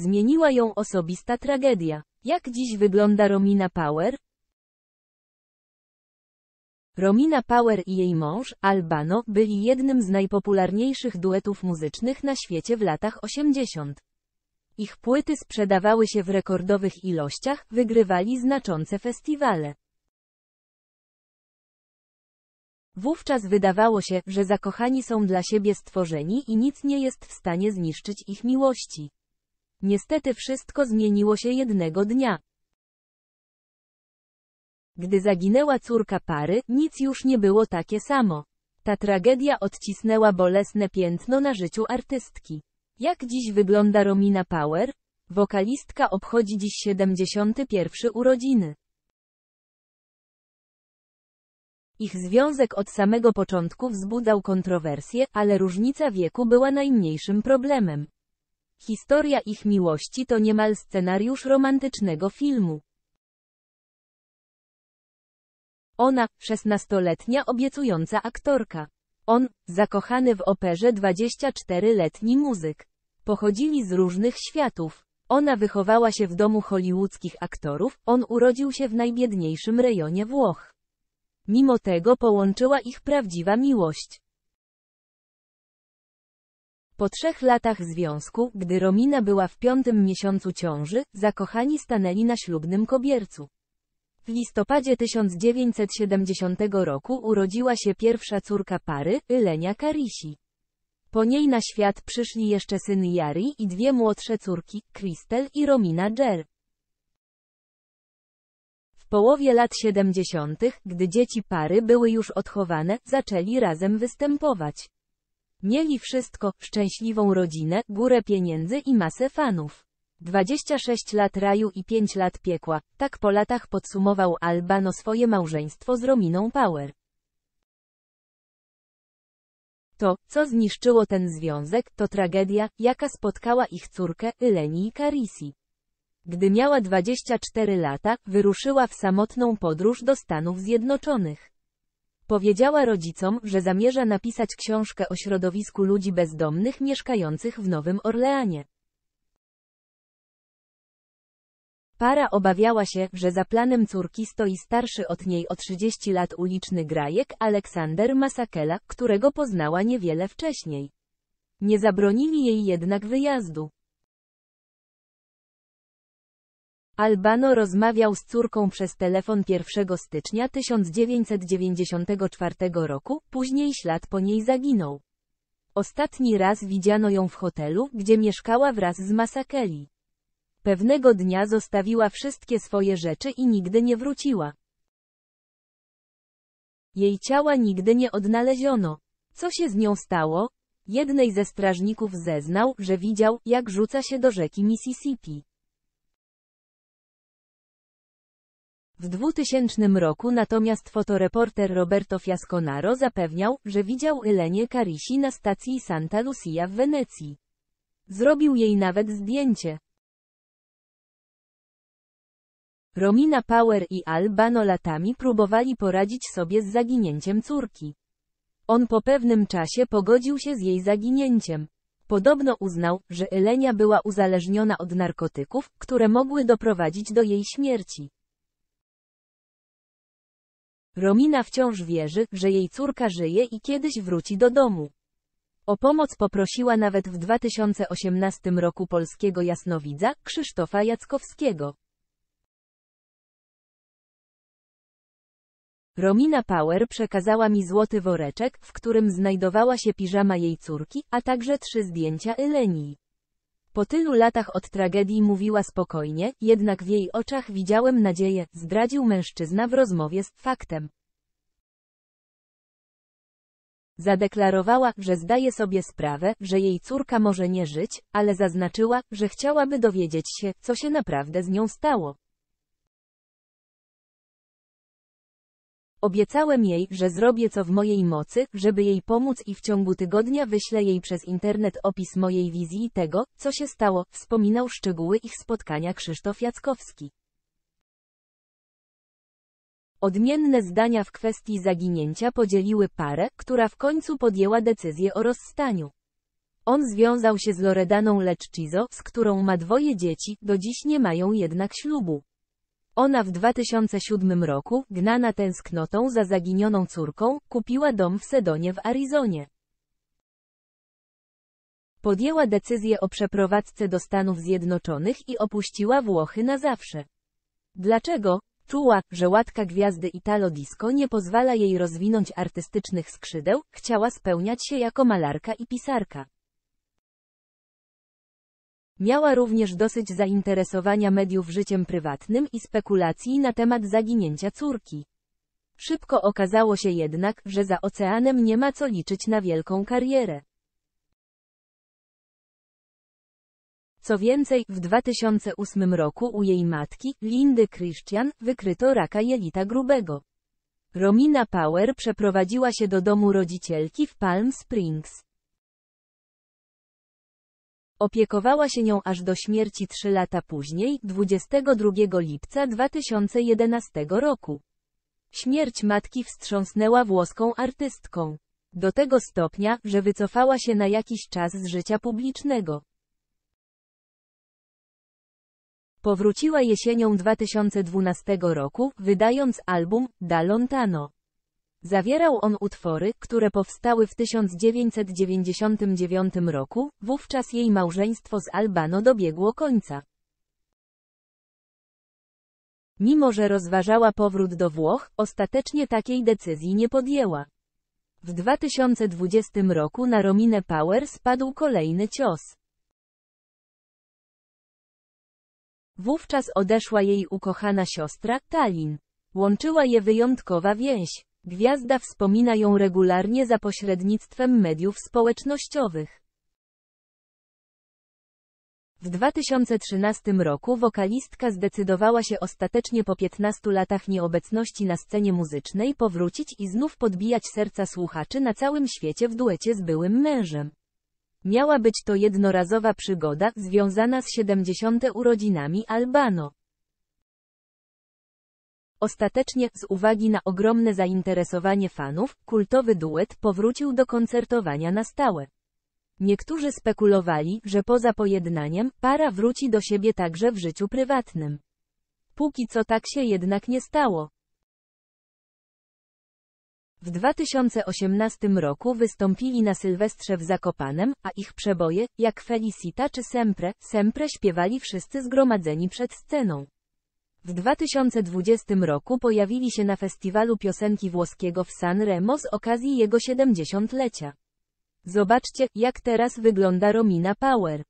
Zmieniła ją osobista tragedia. Jak dziś wygląda Romina Power? Romina Power i jej mąż, Albano, byli jednym z najpopularniejszych duetów muzycznych na świecie w latach 80. Ich płyty sprzedawały się w rekordowych ilościach, wygrywali znaczące festiwale. Wówczas wydawało się, że zakochani są dla siebie stworzeni i nic nie jest w stanie zniszczyć ich miłości. Niestety wszystko zmieniło się jednego dnia. Gdy zaginęła córka pary, nic już nie było takie samo. Ta tragedia odcisnęła bolesne piętno na życiu artystki. Jak dziś wygląda Romina Power? Wokalistka obchodzi dziś 71 urodziny. Ich związek od samego początku wzbudzał kontrowersje, ale różnica wieku była najmniejszym problemem. Historia ich miłości to niemal scenariusz romantycznego filmu. Ona, szesnastoletnia obiecująca aktorka. On, zakochany w operze 24-letni muzyk. Pochodzili z różnych światów. Ona wychowała się w domu hollywoodzkich aktorów, on urodził się w najbiedniejszym rejonie Włoch. Mimo tego połączyła ich prawdziwa miłość. Po trzech latach związku, gdy Romina była w piątym miesiącu ciąży, zakochani stanęli na ślubnym kobiercu. W listopadzie 1970 roku urodziła się pierwsza córka pary, Ylenia Karisi. Po niej na świat przyszli jeszcze syn Jari i dwie młodsze córki, Krystel i Romina Dżer. W połowie lat 70., gdy dzieci pary były już odchowane, zaczęli razem występować. Mieli wszystko, szczęśliwą rodzinę, górę pieniędzy i masę fanów. 26 lat raju i 5 lat piekła, tak po latach podsumował Albano swoje małżeństwo z Rominą Power. To, co zniszczyło ten związek, to tragedia, jaka spotkała ich córkę, Eleni Carisi. Gdy miała 24 lata, wyruszyła w samotną podróż do Stanów Zjednoczonych. Powiedziała rodzicom, że zamierza napisać książkę o środowisku ludzi bezdomnych mieszkających w Nowym Orleanie. Para obawiała się, że za planem córki stoi starszy od niej o 30 lat uliczny grajek Aleksander Masakela, którego poznała niewiele wcześniej. Nie zabronili jej jednak wyjazdu. Albano rozmawiał z córką przez telefon 1 stycznia 1994 roku, później ślad po niej zaginął. Ostatni raz widziano ją w hotelu, gdzie mieszkała wraz z Masakeli. Pewnego dnia zostawiła wszystkie swoje rzeczy i nigdy nie wróciła. Jej ciała nigdy nie odnaleziono. Co się z nią stało? Jednej ze strażników zeznał, że widział, jak rzuca się do rzeki Mississippi. W 2000 roku natomiast fotoreporter Roberto Fiasconaro zapewniał, że widział Elenie Carisi na stacji Santa Lucia w Wenecji. Zrobił jej nawet zdjęcie. Romina Power i Albano latami próbowali poradzić sobie z zaginięciem córki. On po pewnym czasie pogodził się z jej zaginięciem. Podobno uznał, że Elenia była uzależniona od narkotyków, które mogły doprowadzić do jej śmierci. Romina wciąż wierzy, że jej córka żyje i kiedyś wróci do domu. O pomoc poprosiła nawet w 2018 roku polskiego jasnowidza Krzysztofa Jackowskiego. Romina Power przekazała mi złoty woreczek, w którym znajdowała się piżama jej córki, a także trzy zdjęcia Eleni. Po tylu latach od tragedii mówiła spokojnie, jednak w jej oczach widziałem nadzieję, zdradził mężczyzna w rozmowie z faktem. Zadeklarowała, że zdaje sobie sprawę, że jej córka może nie żyć, ale zaznaczyła, że chciałaby dowiedzieć się, co się naprawdę z nią stało. Obiecałem jej, że zrobię co w mojej mocy, żeby jej pomóc i w ciągu tygodnia wyślę jej przez internet opis mojej wizji tego, co się stało, wspominał szczegóły ich spotkania Krzysztof Jackowski. Odmienne zdania w kwestii zaginięcia podzieliły parę, która w końcu podjęła decyzję o rozstaniu. On związał się z Loredaną Leczcizo, z którą ma dwoje dzieci, do dziś nie mają jednak ślubu. Ona w 2007 roku, gnana tęsknotą za zaginioną córką, kupiła dom w Sedonie w Arizonie. Podjęła decyzję o przeprowadzce do Stanów Zjednoczonych i opuściła Włochy na zawsze. Dlaczego? Czuła, że łatka gwiazdy Italo Disco nie pozwala jej rozwinąć artystycznych skrzydeł, chciała spełniać się jako malarka i pisarka. Miała również dosyć zainteresowania mediów życiem prywatnym i spekulacji na temat zaginięcia córki. Szybko okazało się jednak, że za oceanem nie ma co liczyć na wielką karierę. Co więcej, w 2008 roku u jej matki, Lindy Christian, wykryto raka jelita grubego. Romina Power przeprowadziła się do domu rodzicielki w Palm Springs. Opiekowała się nią aż do śmierci trzy lata później, 22 lipca 2011 roku. Śmierć matki wstrząsnęła włoską artystką. Do tego stopnia, że wycofała się na jakiś czas z życia publicznego. Powróciła jesienią 2012 roku, wydając album Da Lontano. Zawierał on utwory, które powstały w 1999 roku, wówczas jej małżeństwo z Albano dobiegło końca. Mimo że rozważała powrót do Włoch, ostatecznie takiej decyzji nie podjęła. W 2020 roku na Rominę Power spadł kolejny cios. Wówczas odeszła jej ukochana siostra, Talin. Łączyła je wyjątkowa więź. Gwiazda wspomina ją regularnie za pośrednictwem mediów społecznościowych. W 2013 roku wokalistka zdecydowała się ostatecznie po 15 latach nieobecności na scenie muzycznej powrócić i znów podbijać serca słuchaczy na całym świecie w duecie z byłym mężem. Miała być to jednorazowa przygoda, związana z 70 urodzinami Albano. Ostatecznie, z uwagi na ogromne zainteresowanie fanów, kultowy duet powrócił do koncertowania na stałe. Niektórzy spekulowali, że poza pojednaniem, para wróci do siebie także w życiu prywatnym. Póki co tak się jednak nie stało. W 2018 roku wystąpili na Sylwestrze w Zakopanem, a ich przeboje, jak Felicita czy Sempre, Sempre śpiewali wszyscy zgromadzeni przed sceną. W 2020 roku pojawili się na festiwalu piosenki włoskiego w San Remo z okazji jego 70-lecia. Zobaczcie, jak teraz wygląda Romina Power.